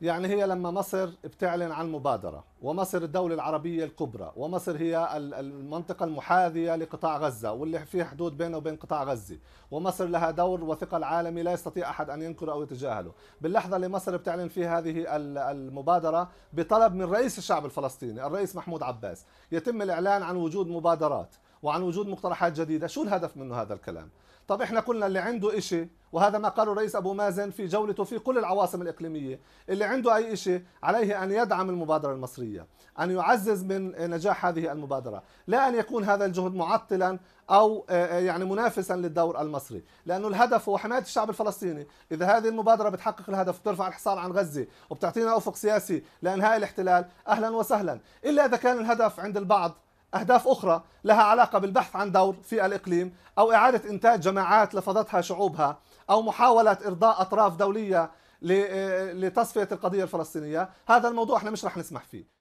يعني هي لما مصر بتعلن عن مبادرة ومصر الدولة العربية الكبرى ومصر هي المنطقة المحاذية لقطاع غزة واللي فيها حدود بينه وبين قطاع غزة ومصر لها دور وثقل عالمي لا يستطيع أحد أن ينكره أو يتجاهله باللحظة اللي مصر بتعلن فيها هذه المبادرة بطلب من رئيس الشعب الفلسطيني الرئيس محمود عباس يتم الإعلان عن وجود مبادرات وعن وجود مقترحات جديدة شو الهدف منه هذا الكلام طب احنا قلنا اللي عنده إشي وهذا ما قاله الرئيس أبو مازن في جولته في كل العواصم الإقليمية اللي عنده أي شيء عليه أن يدعم المبادرة المصرية أن يعزز من نجاح هذه المبادرة لا أن يكون هذا الجهد معطلا أو آه، آه، يعني منافسا للدور المصري لأنه الهدف هو حماية الشعب الفلسطيني إذا هذه المبادرة بتحقق الهدف بترفع الحصار عن غزة وبتعطينا أفق سياسي لإنهاء الاحتلال أهلا وسهلا إلا إذا كان الهدف عند البعض أهداف أخرى لها علاقة بالبحث عن دور في الإقليم أو إعادة إنتاج جماعات لفظتها شعوبها أو محاولة إرضاء أطراف دولية آه، لتصفية القضية الفلسطينية هذا الموضوع احنا مش رح نسمح فيه